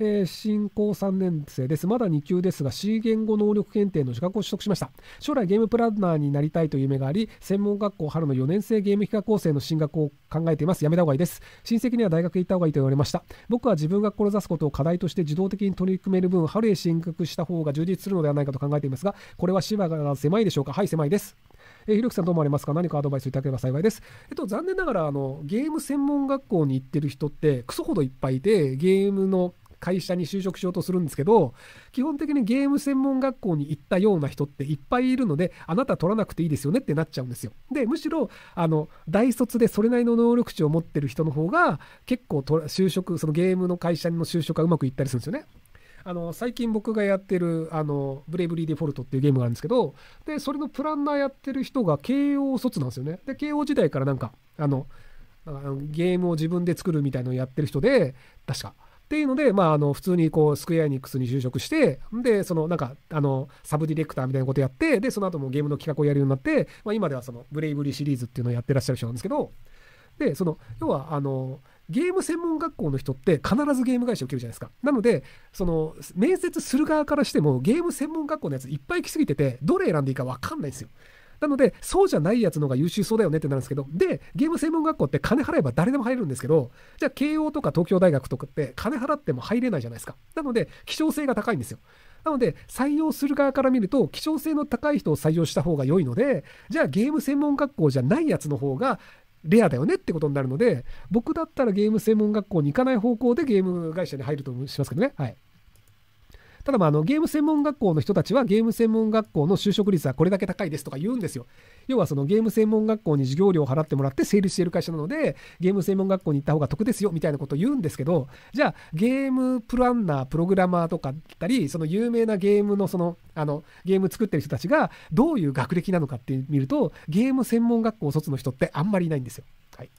えー、新高3年生です。まだ2級ですが C 言語能力検定の資格を取得しました。将来ゲームプランナーになりたいという夢があり、専門学校春の4年生ゲーム企画構成の進学を考えています。やめた方がいいです。親戚には大学へ行った方がいいと言われました。僕は自分が志すことを課題として自動的に取り組める分、春へ進学した方が充実するのではないかと考えていますが、これは芝が狭いでしょうかはい、狭いです。えー、ひろきさんどう思われますか何かアドバイスいただければ幸いです。えっと、残念ながら、あの、ゲーム専門学校に行ってる人って、クソほどいっぱいで、ゲームの会社に就職しようとするんですけど、基本的にゲーム専門学校に行ったような人っていっぱいいるので、あなた取らなくていいですよねってなっちゃうんですよ。で、むしろ、あの、大卒でそれなりの能力値を持ってる人の方が、結構就職、そのゲームの会社の就職がうまくいったりするんですよね。あの最近僕がやってるあのブレイブリーデフォルトっていうゲームがあるんですけどでそれのプランナーやってる人が慶応卒なんですよねで慶応時代からなんかあのゲームを自分で作るみたいのをやってる人で確かっていうので、まあ、あの普通にこうスクエアエニックスに就職して、で、そのなんかあのサブディレクターみたいなことやって、で、その後もゲームの企画をやるようになって、まあ、今ではそのブレイブリーシリーズっていうのをやってらっしゃる人なんですけど、で、その要はあのゲーム専門学校の人って必ずゲーム会社受けるじゃないですか。なので、その面接する側からしてもゲーム専門学校のやついっぱい来すぎてて、どれ選んでいいか分かんないんですよ。なので、そうじゃないやつのが優秀そうだよねってなるんですけど、で、ゲーム専門学校って金払えば誰でも入れるんですけど、じゃあ慶応とか東京大学とかって金払っても入れないじゃないですか。なので、希少性が高いんですよ。なので、採用する側から見ると、希少性の高い人を採用した方が良いので、じゃあゲーム専門学校じゃないやつの方が、レアだよねってことになるので、僕だったらゲーム専門学校に行かない方向でゲーム会社に入るとしますけどね。はい。ただまああのゲーム専門学校の人たちはゲーム専門学校の就職率はこれだけ高いですとか言うんですよ。要はそのゲーム専門学校に授業料を払ってもらって成立している会社なのでゲーム専門学校に行った方が得ですよみたいなことを言うんですけどじゃあゲームプランナープログラマーとかったりその有名なゲームのそのあのゲーム作ってる人たちがどういう学歴なのかって見るとゲーム専門学校卒の人ってあんまりいないんですよ。はい